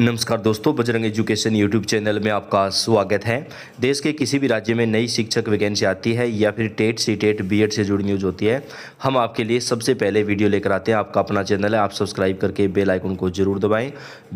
नमस्कार दोस्तों Bajrang education YouTube channel में आपका स्वागत है देश के किसी भी राज्य में नई शिक्षक वैकेंसी आती है या फिर टेट सी टेट बी से जुड़ी न्यूज़ होती है हम आपके लिए सबसे पहले वीडियो लेकर आते हैं आपका अपना चैनल है आप सब्सक्राइब करके बेल आइकन को जरूर दबाएं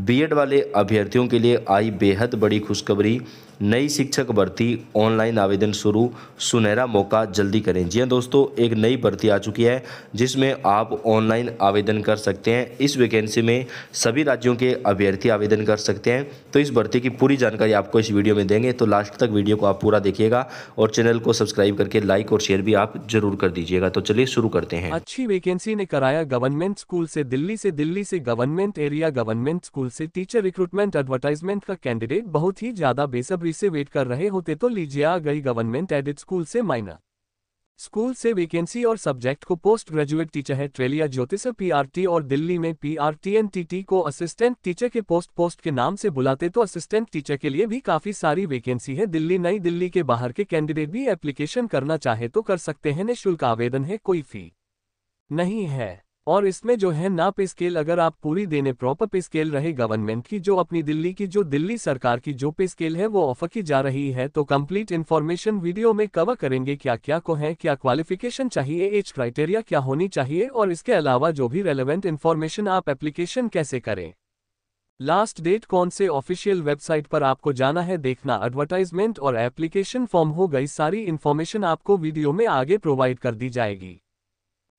बी वाले अभ्यर्थियों के लिए आई बेहद बड़ी खुशखबरी नई शिक्षक भर्ती ऑनलाइन आवेदन शुरू सुनहरा मौका जल्दी करें जी हाँ दोस्तों एक नई भर्ती आ चुकी है जिसमें आप ऑनलाइन आवेदन कर सकते हैं इस वैकेंसी में सभी राज्यों के अभ्यर्थी आवेदन कर सकते हैं तो इस भर्ती की पूरी जानकारी आपको इस वीडियो में देंगे तो लास्ट तक वीडियो को आप पूरा देखिएगा और चैनल को सब्सक्राइब करके लाइक और शेयर भी आप जरूर कर दीजिएगा तो चलिए शुरू करते हैं अच्छी वैकेंसी ने कराया गवर्नमेंट स्कूल से दिल्ली से दिल्ली से गवर्नमेंट एरिया गवर्नमेंट स्कूल से टीचर रिक्रूटमेंट एडवर्टाइजमेंट का कैंडिडेट बहुत ही ज्यादा बेसब बेसब्री से वेट कर रहे होते तो लीजिए आ गई गवर्नमेंट एडिड स्कूल से माइनर स्कूल से वैकेंसी और सब्जेक्ट को पोस्ट ग्रेजुएट टीचर है ट्रेलिया ज्योतिष पीआरटी और दिल्ली में पीआरटीएनटीटी को असिस्टेंट टीचर के पोस्ट पोस्ट के नाम से बुलाते तो असिस्टेंट टीचर के लिए भी काफी सारी वैकेंसी है दिल्ली नई दिल्ली के बाहर के कैंडिडेट भी एप्लीकेशन करना चाहे तो कर सकते हैं निःशुल्क आवेदन है कोई फी नहीं है और इसमें जो है ना पे स्केल अगर आप पूरी देने प्रॉपर पे स्केल रहे गवर्नमेंट की जो अपनी दिल्ली की जो दिल्ली सरकार की जो पे स्केल है वो ऑफर की जा रही है तो कंप्लीट इन्फॉर्मेशन वीडियो में कवर करेंगे क्या क्या को है क्या क्वालिफिकेशन चाहिए एज क्राइटेरिया क्या होनी चाहिए और इसके अलावा जो भी रेलिवेंट इन्फॉर्मेशन आप एप्लीकेशन कैसे करें लास्ट डेट कौन से ऑफिशियल वेबसाइट पर आपको जाना है देखना एडवर्टाइजमेंट और एप्लीकेशन फॉर्म हो गई सारी इन्फॉर्मेशन आपको वीडियो में आगे प्रोवाइड कर दी जाएगी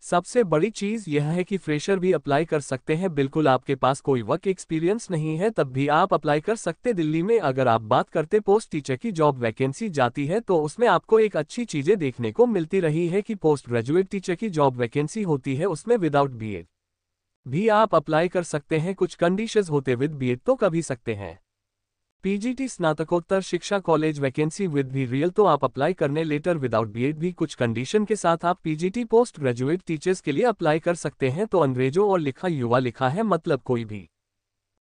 सबसे बड़ी चीज यह है कि फ्रेशर भी अप्लाई कर सकते हैं बिल्कुल आपके पास कोई वर्क एक्सपीरियंस नहीं है तब भी आप अप्लाई कर सकते दिल्ली में अगर आप बात करते पोस्ट टीचर की जॉब वैकेंसी जाती है तो उसमें आपको एक अच्छी चीजें देखने को मिलती रही है कि पोस्ट ग्रेजुएट टीचर की जॉब वैकेंसी होती है उसमें विदाउट बीएड भी आप अप्लाई कर सकते हैं कुछ कंडीशन होते विद बी तो कभी सकते हैं पीजीटी स्नातकोत्तर शिक्षा कॉलेज वैकेंसी विद भी रियल तो आप अप्लाई करने लेटर विदाउट बीएड भी कुछ कंडीशन के साथ आप पीजीटी पोस्ट ग्रेजुएट टीचर्स के लिए अप्लाई कर सकते हैं तो अंग्रेजों और लिखा युवा लिखा है मतलब कोई भी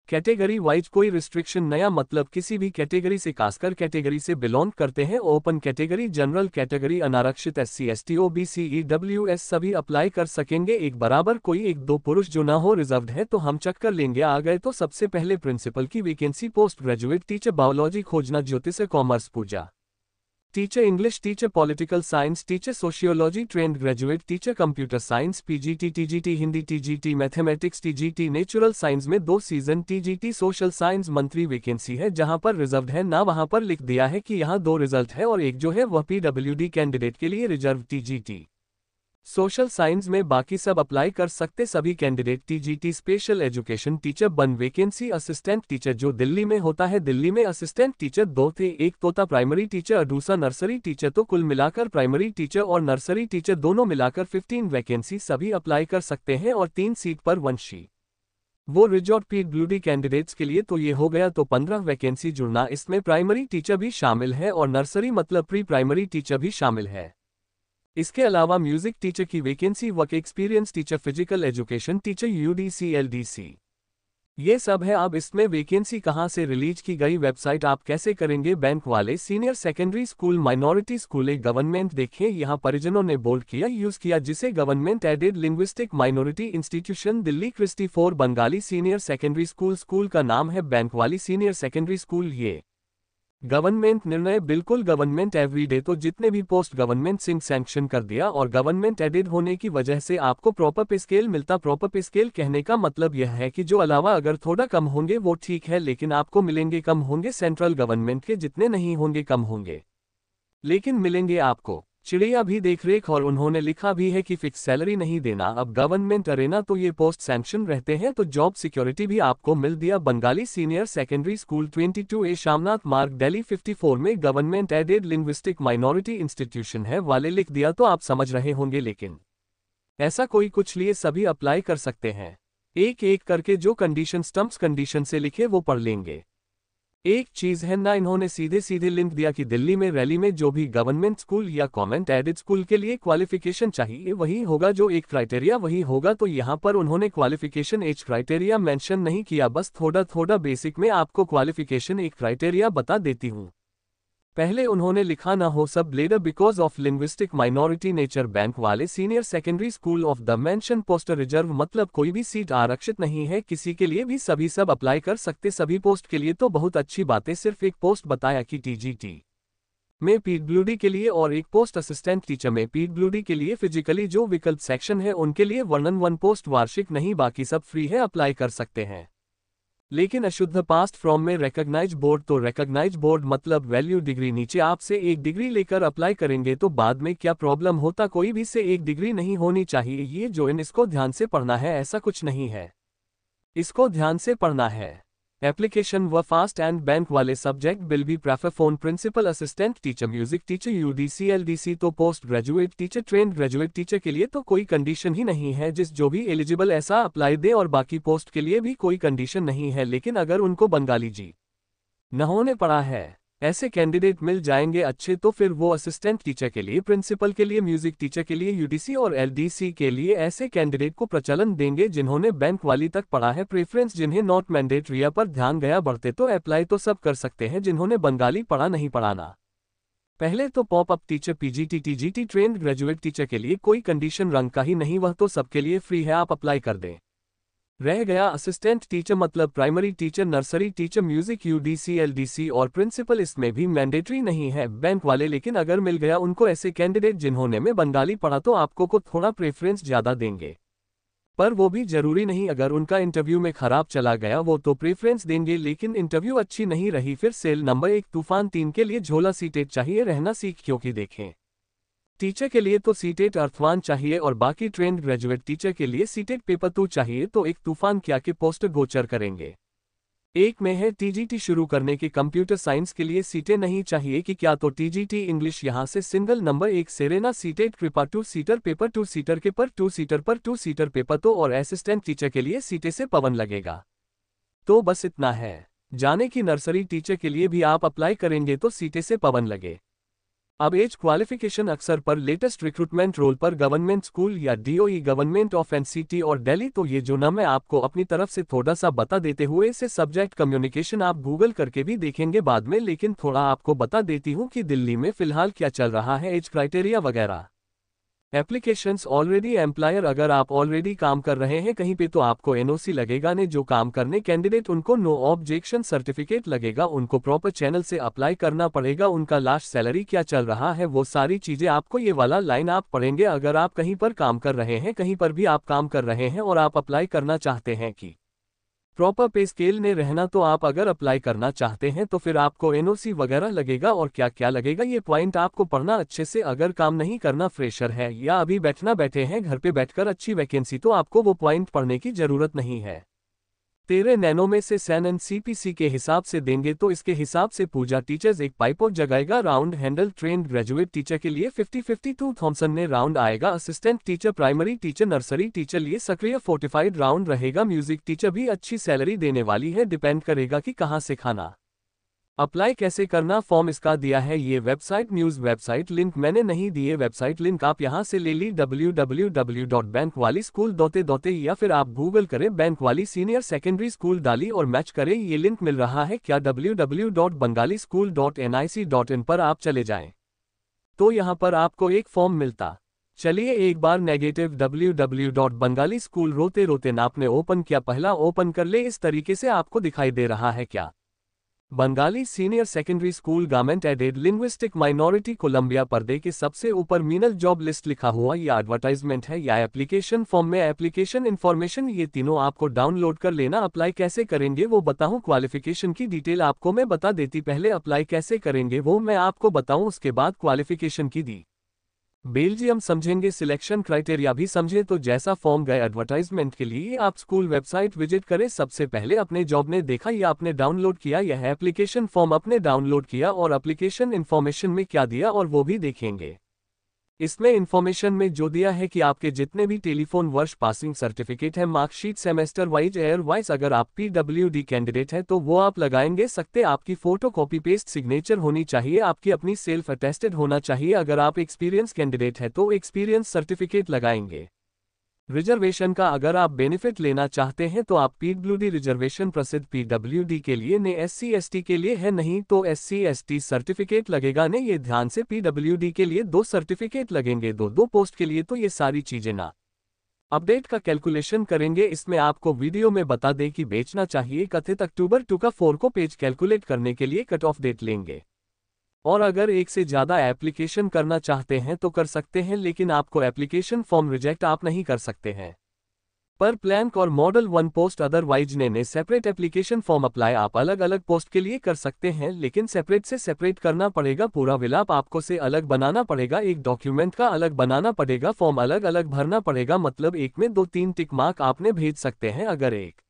कैटेगरी वाइज कोई रिस्ट्रिक्शन नया मतलब किसी भी कैटेगरी से कास्कर कैटेगरी से बिलोंग करते हैं ओपन कैटेगरी जनरल कैटेगरी अनारक्षित S C S T O B C E W S सभी अप्लाई कर सकेंगे एक बराबर कोई एक दो पुरुष जो ना हो रिजर्व है तो हम चक कर लेंगे आ गए तो सबसे पहले प्रिंसिपल की vacancy post graduate teacher biology खोजना ज्योतिष कॉमर्स पूजा teacher English, teacher political science, teacher sociology, trained graduate, teacher computer science, PGT, TGT, Hindi, TGT, mathematics TGT, natural science में दो season TGT social science monthly vacancy है जहां पर reserve है ना वहां पर लिख दिया है कि यहां दो रिजल्ट है और एक जो है वह पीडब्ल्यूडी कैंडिडेट के लिए रिजर्व TGT सोशल साइंस में बाकी सब अप्लाई कर सकते सभी candidate TGT special education teacher बन वैकेंसी असिस्टेंट टीचर जो दिल्ली में होता है दिल्ली में असिस्टेंट टीचर दो थे एक तोता प्राइमरी टीचर और दूसरा नर्सरी टीचर तो कुल मिलाकर प्राइमरी टीचर और नर्सरी टीचर दोनों मिलाकर 15 वैकेंसी सभी अप्लाई कर सकते हैं और तीन सीट पर वंशी वो रिजॉर्ट पीट ब्यूटी कैंडिडेट्स के लिए तो ये हो गया तो पंद्रह वैकेंसी जुड़ना इसमें प्राइमरी टीचर भी शामिल है और नर्सरी मतलब प्री प्राइमरी टीचर भी शामिल है इसके अलावा म्यूजिक टीचर की vacancy work experience teacher physical education teacher UDC LDC ये सब है अब इसमें वैकेंसी कहाँ से रिलीज की गई वेबसाइट आप कैसे करेंगे बैंक वाले सीनियर सेकेंडरी स्कूल माइनॉरिटी स्कूलें गवर्नमेंट देखिए यहाँ परिजनों ने बोल्ड किया यूज किया जिसे government aided linguistic minority institution Delhi क्रिस्टी four Bengali senior secondary school school का नाम है बैंक वाली सीनियर सेकेंडरी स्कूल ये गवर्नमेंट निर्णय बिल्कुल गवर्नमेंट एवरीडे तो जितने भी पोस्ट गवर्नमेंट सिंह सैंक्शन कर दिया और गवर्नमेंट एडिड होने की वजह से आपको प्रॉपर पे स्केल मिलता प्रॉपर पे स्केल कहने का मतलब यह है कि जो अलावा अगर थोड़ा कम होंगे वो ठीक है लेकिन आपको मिलेंगे कम होंगे सेंट्रल गवर्नमेंट के जितने नहीं होंगे कम होंगे लेकिन मिलेंगे आपको चिड़िया भी देखरेख और उन्होंने लिखा भी है कि फिक्स सैलरी नहीं देना अब गवर्नमेंट अरेना तो ये पोस्ट सैंक्शन रहते हैं तो जॉब सिक्योरिटी भी आपको मिल दिया Bengali senior secondary school 22 A Shamnath Marg Delhi 54 में government aided linguistic minority institution है वाले लिख दिया तो आप समझ रहे होंगे लेकिन ऐसा कोई कुछ लिए सभी अप्लाई कर सकते हैं एक एक करके जो कंडीशन स्टम्प्स कंडीशन से लिखे वो पढ़ लेंगे एक चीज है ना इन्होंने सीधे सीधे लिंक दिया कि दिल्ली में रैली में जो भी गवर्नमेंट स्कूल या कॉमेंट एडेड स्कूल के लिए क्वालिफिकेशन चाहिए वही होगा जो एक क्राइटेरिया वही होगा तो यहाँ पर उन्होंने क्वालिफिकेशन एज क्राइटेरिया मेंशन नहीं किया बस थोड़ा थोड़ा बेसिक में आपको क्वालिफिकेशन एक क्राइटेरिया बता देती हूँ पहले उन्होंने लिखा न हो सब लेडर because of linguistic minority nature bank वाले senior secondary school of the mention poster reserve मतलब कोई भी सीट आरक्षित नहीं है किसी के लिए भी सभी सब अप्लाई कर सकते सभी पोस्ट के लिए तो बहुत अच्छी बातें सिर्फ एक पोस्ट बताया कि टीजीटी में पीडब्ल्यूडी के लिए और एक पोस्ट असिस्टेंट टीचर में पीडब्ल्यूडी के लिए फिजिकली जो विकल्प सेक्शन है उनके लिए वर्णन वन पोस्ट वार्षिक नहीं बाकी सब फ्री है अप्लाई कर सकते हैं लेकिन अशुद्ध पास्ट फ्रॉम में रेकग्नाइज बोर्ड तो रेकग्नाइज बोर्ड मतलब वैल्यू डिग्री नीचे आपसे एक डिग्री लेकर अप्लाई करेंगे तो बाद में क्या प्रॉब्लम होता कोई भी से एक डिग्री नहीं होनी चाहिए ये जो इन इसको ध्यान से पढ़ना है ऐसा कुछ नहीं है इसको ध्यान से पढ़ना है एप्लीकेशन व फास्ट एंड बैंक वाले subject bill prefer phone principal assistant teacher music teacher U D C L D C तो post graduate teacher train graduate teacher के लिए तो कोई कंडीशन ही नहीं है जिस जो भी एलिजिबल ऐसा अप्लाई दे और बाकी पोस्ट के लिए भी कोई कंडीशन नहीं है लेकिन अगर उनको बंगाली जी नहोने पड़ा है ऐसे कैंडिडेट मिल जाएंगे अच्छे तो फिर वो असिस्टेंट टीचर के लिए प्रिंसिपल के लिए म्यूजिक टीचर के लिए यूडीसी और एलडीसी के लिए ऐसे कैंडिडेट को प्रचलन देंगे जिन्होंने बैंक वाली तक पढ़ा है प्रेफरेंस जिन्हें नॉट मैंडेटरिया पर ध्यान गया बढ़ते तो अप्लाई तो सब कर सकते हैं जिन्होंने बंगाली पढ़ा नहीं पढ़ाना पहले तो pop up teacher PGT TGT train graduate teacher के लिए कोई कंडीशन रंग का ही नहीं वह तो सबके लिए फ्री है आप अप्लाई कर दें रह गया असिस्टेंट टीचर मतलब primary teacher nursery teacher music UDC LDC और प्रिंसिपल इसमें भी मैंडेटरी नहीं है बैंक वाले लेकिन अगर मिल गया उनको ऐसे कैंडिडेट जिन्होंने में बंगाली पढ़ा तो आपको को थोड़ा प्रेफरेंस ज्यादा देंगे पर वो भी जरूरी नहीं अगर उनका इंटरव्यू में खराब चला गया वो तो प्रेफरेंस देंगे लेकिन इंटरव्यू अच्छी नहीं रही फिर सेल नंबर एक तूफान तीन के लिए झोला सीटें चाहिए रहना सीख क्योंकि देखें टीचर के लिए तो सीटेट e अर्थवान चाहिए और बाकी ट्रेन ग्रेजुएट टीचर के लिए सीटेट पेपर टू चाहिए तो एक तूफान क्या के पोस्टर गोचर करेंगे एक में है टीजीटी शुरू करने की कंप्यूटर साइंस के लिए सीटें e नहीं चाहिए कि क्या तो टीजीटी इंग्लिश यहां से सिंगल नंबर एक सेरेना सीटेट कृपा two CTET paper two CTET के पर टू सीटर पर टू सीटर पेपर तो और असिस्टेंट टीचर के लिए सीटें e से पवन लगेगा तो बस इतना है जाने की नर्सरी टीचर के लिए भी आप अप्लाई करेंगे तो सीटें से पवन लगे अब एज क्वालिफिकेशन अक्सर पर लेटेस्ट रिक्रूटमेंट रोल पर गवर्नमेंट स्कूल या डीओई गवर्नमेंट ऑफ एनसीटी और दिल्ली तो ये जो न मैं आपको अपनी तरफ से थोड़ा सा बता देते हुए इसे सब्जेक्ट कम्युनिकेशन आप गूगल करके भी देखेंगे बाद में लेकिन थोड़ा आपको बता देती हूँ कि दिल्ली में फिलहाल क्या चल रहा है एज क्राइटेरिया वगैरह एप्लीकेशन ऑलरेडी एम्प्लायर अगर आप ऑलरेडी काम कर रहे हैं कहीं पे तो आपको एनओसी लगेगा ने जो काम करने कैंडिडेट उनको नो ऑब्जेक्शन सर्टिफिकेट लगेगा उनको प्रॉपर चैनल से अप्लाई करना पड़ेगा उनका लास्ट सैलरी क्या चल रहा है वो सारी चीजें आपको ये वाला लाइन आप पढ़ेंगे अगर आप कहीं पर काम कर रहे हैं कहीं पर भी आप काम कर रहे हैं और आप अप्लाई करना चाहते हैं की प्रॉपर पे स्केल ने रहना तो आप अगर अप्लाई करना चाहते हैं तो फिर आपको एनओसी वगैरह लगेगा और क्या क्या लगेगा ये पॉइंट आपको पढ़ना अच्छे से अगर काम नहीं करना फ्रेशर है या अभी बैठना बैठे हैं घर पे बैठकर अच्छी वैकेंसी तो आपको वो पॉइंट पढ़ने की जरूरत नहीं है तेरे नैनो में से सैन एंड सीपीसी के हिसाब से देंगे तो इसके हिसाब से पूजा टीचर्स एक पाइप और जगाएगा round handle train graduate teacher के लिए 50-52 थॉमसन ने राउंड आएगा assistant teacher primary teacher nursery teacher लिए सक्रिय फोर्टिफाइड राउंड रहेगा म्यूजिक टीचर भी अच्छी सैलरी देने वाली है डिपेंड करेगा कि कहाँ से खाना अप्लाई कैसे करना फॉर्म इसका दिया है ये वेबसाइट न्यूज वेबसाइट लिंक मैंने नहीं दिए वेबसाइट लिंक आप यहाँ से ले ली W W W dot bank वाली स्कूल दोते दोते या फिर आप गूगल करें बैंक वाली सीनियर सेकेंडरी स्कूल डाली और मैच करें ये लिंक मिल रहा है क्या W W dot Bengali school dot dot in पर आप चले जाए तो यहाँ पर आपको एक फॉर्म मिलता चलिए एक बार negative W W dot Bengali school रोते रोते नापने ओपन किया पहला ओपन कर ले इस तरीके से आपको दिखाई दे रहा है क्या Bengali senior secondary school garment aided linguistic minority कोलंबिया पर्दे के सबसे ऊपर मीनल जॉब लिस्ट लिखा हुआ ये एडवर्टाइजमेंट है या एप्लीकेशन फॉर्म में एप्लीकेशन इन्फॉर्मेशन ये तीनों आपको डाउनलोड कर लेना अप्लाई कैसे करेंगे वो बताऊँ क्वालिफिकेशन की डिटेल आपको मैं बता देती पहले अप्लाई कैसे करेंगे वो मैं आपको बताऊँ उसके बाद क्वालिफिकेशन की दी बेल्जियम समझेंगे सिलेक्शन क्राइटेरिया भी समझे तो जैसा फॉर्म गए एडवर्टाइजमेंट के लिए आप स्कूल वेबसाइट विजिट करें सबसे पहले अपने जॉब ने देखा या आपने डाउनलोड किया यह एप्लीकेशन फॉर्म अपने डाउनलोड किया और एप्लीकेशन इन्फॉर्मेशन में क्या दिया और वो भी देखेंगे इसमें इन्फॉर्मेशन में जो दिया है कि आपके जितने भी टेलीफोन वर्ष पासिंग सर्टिफिकेट हैं marksheet semester wise air wise अगर आप पीडब्ल्यूडी कैंडिडेट हैं तो वो आप लगाएंगे सकते आपकी फोटो कॉपी पेस्ट सिग्नेचर होनी चाहिए आपकी अपनी सेल्फ अटेस्टेड होना चाहिए अगर आप एक्सपीरियंस कैंडिडेट हैं तो एक्सपीरियंस सर्टिफिकेट लगाएंगे रिजर्वेशन का अगर आप बेनिफिट लेना चाहते हैं तो आप पीडब्ल्यूडी रिजर्वेशन प्रसिद्ध पीडब्ल्यूडी के लिए ने एससी के लिए है नहीं तो एससी सर्टिफिकेट लगेगा ने ये ध्यान से पीडब्ल्यूडी के लिए दो सर्टिफिकेट लगेंगे दो दो पोस्ट के लिए तो ये सारी चीजें ना अपडेट का कैलकुलेशन करेंगे इसमें आपको वीडियो में बता दें कि बेचना चाहिए कथित अक्टूबर टू का फोर को पेज कैलकुलेट करने के लिए कट ऑफ डेट लेंगे और अगर एक से ज़्यादा एप्लीकेशन करना चाहते हैं तो कर सकते हैं लेकिन आपको एप्लीकेशन फॉर्म रिजेक्ट आप नहीं कर सकते हैं पर प्लैंक और मॉडल वन पोस्ट अदरवाइज ने ने सेपरेट एप्लीकेशन फॉर्म अप्लाई आप अलग अलग पोस्ट के लिए कर सकते हैं लेकिन सेपरेट से सेपरेट करना पड़ेगा पूरा विलाप आपको से अलग बनाना पड़ेगा एक डॉक्यूमेंट का अलग बनाना पड़ेगा फॉर्म अलग अलग भरना पड़ेगा मतलब एक में दो तीन टिक मार्क आपने भेज सकते हैं अगर एक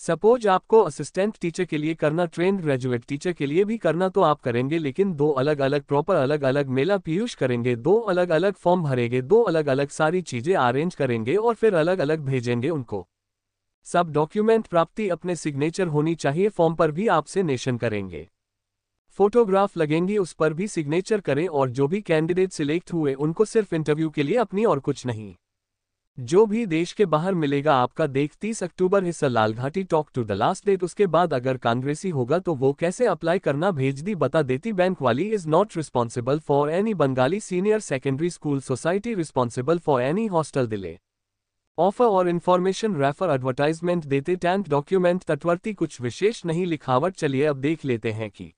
सपोज आपको असिस्टेंट टीचर के लिए करना ट्रेन ग्रेजुएट टीचर के लिए भी करना तो आप करेंगे लेकिन दो अलग अलग प्रॉपर अलग अलग मेला पीयूष करेंगे दो अलग अलग फॉर्म भरेंगे दो अलग अलग सारी चीजें अरेंज करेंगे और फिर अलग अलग भेजेंगे उनको सब डॉक्यूमेंट प्राप्ति अपने सिग्नेचर होनी चाहिए फॉर्म पर भी आपसे नेशन करेंगे फोटोग्राफ लगेंगी उस पर भी सिग्नेचर करें और जो भी कैंडिडेट सिलेक्ट हुए उनको सिर्फ इंटरव्यू के लिए अपनी और कुछ नहीं जो भी देश के बाहर मिलेगा आपका देख तीस अक्टूबर हिस्सा लाल घाटी talk to the last date उसके बाद अगर कांग्रेसी होगा तो वो कैसे अप्लाई करना भेज दी बता देती बैंक वाली is not responsible for any Bengali senior secondary school society responsible for any hostel दिले ऑफर और इन्फॉर्मेशन रेफर एडवर्टाइजमेंट देते टैंक डॉक्यूमेंट तटवर्ती कुछ विशेष नहीं लिखावट चलिए अब देख लेते हैं कि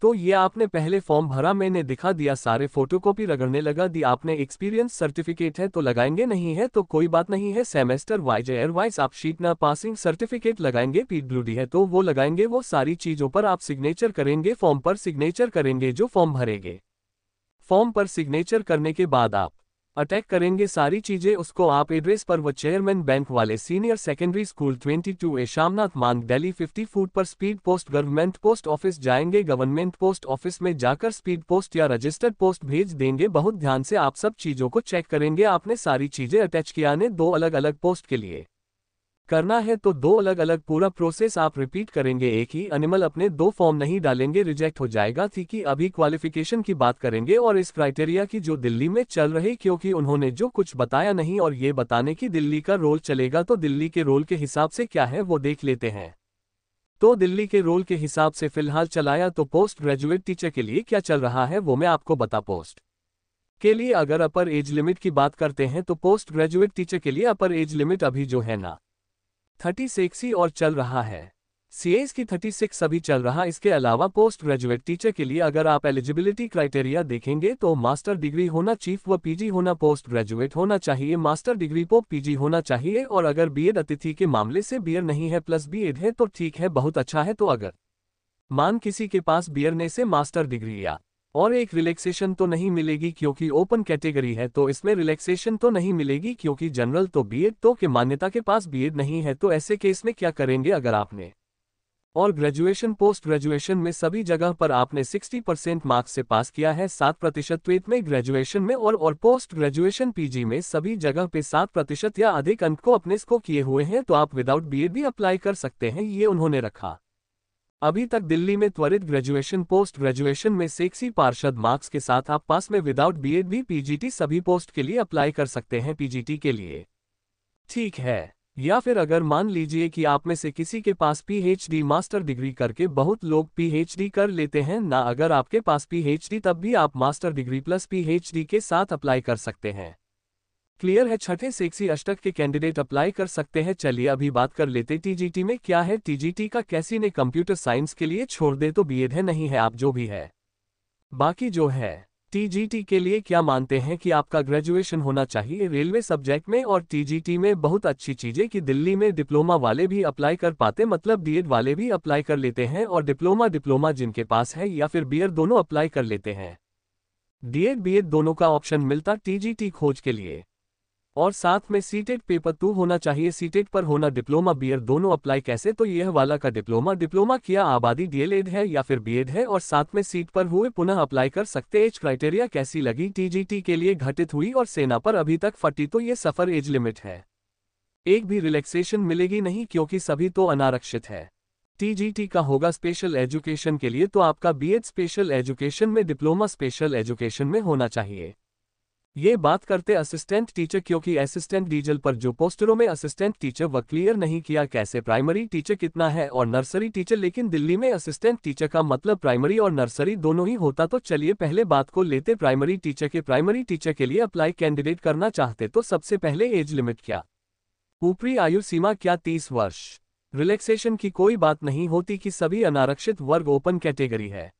तो ये आपने पहले फॉर्म भरा मैंने दिखा दिया सारे फोटोकॉपी रगड़ने लगा दी आपने एक्सपीरियंस सर्टिफिकेट है तो लगाएंगे नहीं है तो कोई बात नहीं है सेमेस्टर वाइज एयर वाइज आप शीट ना पासिंग सर्टिफिकेट लगाएंगे पीडब्ल्यूडी है तो वो लगाएंगे वो सारी चीजों पर आप सिग्नेचर करेंगे फॉर्म पर सिग्नेचर करेंगे जो फॉर्म भरेंगे फॉर्म पर सिग्नेचर करने के बाद आप अटैक करेंगे सारी चीजें उसको आप एड्रेस पर व चेयरमैन बैंक वाले senior secondary school 22 A Shamnath मांग दिल्ली 50 फुट पर speed post government post office जाएंगे गवर्नमेंट पोस्ट ऑफिस में जाकर स्पीड पोस्ट या रजिस्टर्ड पोस्ट भेज देंगे बहुत ध्यान से आप सब चीजों को चेक करेंगे आपने सारी चीजें अटैच किया ने दो अलग अलग पोस्ट के लिए करना है तो दो अलग अलग पूरा प्रोसेस आप रिपीट करेंगे एक ही एनिमल अपने दो फॉर्म नहीं डालेंगे रिजेक्ट हो जाएगा थी कि अभी क्वालिफिकेशन की बात करेंगे और इस क्राइटेरिया की जो दिल्ली में चल रही क्योंकि उन्होंने जो कुछ बताया नहीं और ये बताने की दिल्ली का रोल चलेगा तो दिल्ली के रोल के हिसाब से क्या है वो देख लेते हैं तो दिल्ली के रोल के हिसाब से फिलहाल चलाया तो पोस्ट ग्रेजुएट टीचर के लिए क्या चल रहा है वो मैं आपको बता पोस्ट के लिए अगर अपर एज लिमिट की बात करते हैं तो पोस्ट ग्रेजुएट टीचर के लिए अपर एज लिमिट अभी जो है ना थर्टी सिक्स ही और चल रहा है सीएस की थर्टी सिक्स अभी चल रहा इसके अलावा पोस्ट ग्रेजुएट टीचर के लिए अगर आप एलिजिबिलिटी क्राइटेरिया देखेंगे तो मास्टर डिग्री होना चीफ व पीजी होना पोस्ट ग्रेजुएट होना चाहिए मास्टर डिग्री पो पीजी होना चाहिए और अगर बीएड अतिथि के मामले से बीयर नहीं है प्लस बीएड है तो ठीक है बहुत अच्छा है तो अगर मान किसी के पास बीयर ने से मास्टर डिग्री या और एक रिलैक्सेशन तो नहीं मिलेगी क्योंकि ओपन कैटेगरी है तो इसमें रिलैक्सेशन तो नहीं मिलेगी क्योंकि जनरल तो बीएड तो के मान्यता के पास बीएड नहीं है तो ऐसे केस में क्या करेंगे अगर आपने और ग्रेजुएशन पोस्ट ग्रेजुएशन में सभी जगह पर आपने 60 परसेंट मार्क्स से पास किया है सात प्रतिशत ट्वेट में ग्रेजुएशन में और और पोस्ट ग्रेजुएशन पीजी में सभी जगह पे सात प्रतिशत या अधिक अंक को अपने स्को किए हुए हैं तो आप विदाउट बीएड भी अप्लाई कर सकते हैं ये उन्होंने रखा अभी तक दिल्ली में त्वरित ग्रेजुएशन पोस्ट ग्रेजुएशन में सेक्सी पार्षद मार्क्स के साथ आप पास में विदाउट बीएड भी पीजीटी सभी पोस्ट के लिए अप्लाई कर सकते हैं पीजीटी के लिए ठीक है या फिर अगर मान लीजिए कि आप में से किसी के पास पीएचडी मास्टर डिग्री करके बहुत लोग पीएचडी कर लेते हैं ना अगर आपके पास पीएचडी तब भी आप मास्टर डिग्री प्लस पीएचडी के साथ अप्लाई कर सकते हैं क्लियर है छठे सेक्सी अष्टक के कैंडिडेट अप्लाई कर सकते हैं चलिए अभी बात कर लेते टीजीटी में क्या है टीजीटी का कैसी ने कंप्यूटर साइंस के लिए छोड़ दे तो बीएड है नहीं है आप जो भी है बाकी जो है टीजीटी के लिए क्या मानते हैं कि आपका ग्रेजुएशन होना चाहिए रेलवे सब्जेक्ट में और टीजीटी में बहुत अच्छी चीजें कि दिल्ली में डिप्लोमा वाले भी अप्लाई कर पाते मतलब बीएड वाले भी अप्लाई कर लेते हैं और डिप्लोमा डिप्लोमा जिनके पास है या फिर बीएड दोनों अप्लाई कर लेते हैं डीएड बीएड दोनों का ऑप्शन मिलता टीजीटी खोज के लिए और साथ में सीटेट पेपर टू होना चाहिए सीटेट पर होना डिप्लोमा बीएड दोनों अप्लाई कैसे तो यह वाला का डिप्लोमा डिप्लोमा किया आबादी डीएलएड है या फिर बीएड है और साथ में सीट पर हुए पुनः अप्लाई कर सकते एज क्राइटेरिया कैसी लगी टीजीटी के लिए घटित हुई और सेना पर अभी तक फटी तो ये सफर एज लिमिट है एक भी रिलैक्सेशन मिलेगी नहीं क्योंकि सभी तो अनारक्षित है टीजीटी का होगा स्पेशल एजुकेशन के लिए तो आपका बीएड स्पेशल एजुकेशन में डिप्लोमा स्पेशल एजुकेशन में होना चाहिए ये बात करते असिस्टेंट टीचर क्योंकि असिस्टेंट डीजल पर जो पोस्टरों में असिस्टेंट टीचर व क्लियर नहीं किया कैसे प्राइमरी टीचर कितना है और नर्सरी टीचर लेकिन दिल्ली में असिस्टेंट टीचर का मतलब प्राइमरी और नर्सरी दोनों ही होता तो चलिए पहले बात को लेते प्राइमरी टीचर के प्राइमरी टीचर के लिए अप्लाई कैंडिडेट करना चाहते तो सबसे पहले एज लिमिट क्या ऊपरी आयु सीमा क्या तीस वर्ष रिलैक्सेशन की कोई बात नहीं होती कि सभी अनारक्षित वर्ग ओपन कैटेगरी है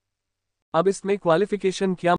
अब इसमें क्वालिफिकेशन क्या